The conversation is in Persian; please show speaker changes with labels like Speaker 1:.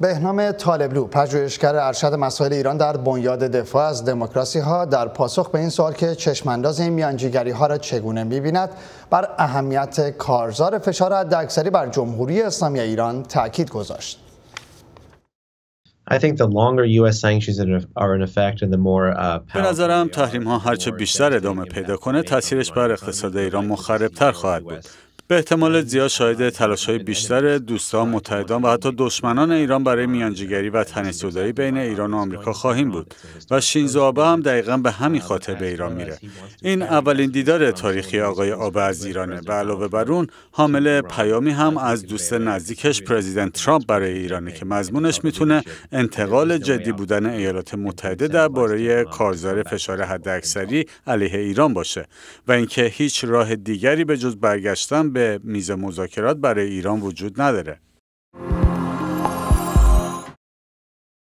Speaker 1: بهنام طالبلو پژوهشگر ارشد مسائل ایران در بنیاد دفاع از دموکراسی ها در پاسخ به این سوال که چشمانداز این میانجیگری ها را چگونه میبیند بر اهمیت کارزار فشار حداکثری بر جمهوری اسلامی ایران تاکید گذاشت
Speaker 2: uh, به نظرم تحریم ها هرچه بیشتر ادامه پیدا کنه تاثیرش بر اقتصاد ایران مخربتر خواهد بود به احتمال زیاد شاهد تلاش های بیشتر دوستان، متحدان و حتی دشمنان ایران برای میانجیگری و تنیسودایی بین ایران و آمریکا خواهیم بود و شینزو آبه هم دقیقا به همین خاطر به ایران میره. این اولین دیدار تاریخی آقای آبه از ایرانه و علاوه بر اون حامل پیامی هم از دوست نزدیکش پرزیدنت ترامپ برای ایرانه که مضمونش میتونه انتقال جدی بودن ایالات متحده درباره کارزار فشار حداکثری علیه ایران باشه و اینکه هیچ راه دیگری به جز برگشتن به میز مذاکرات برای ایران وجود نداره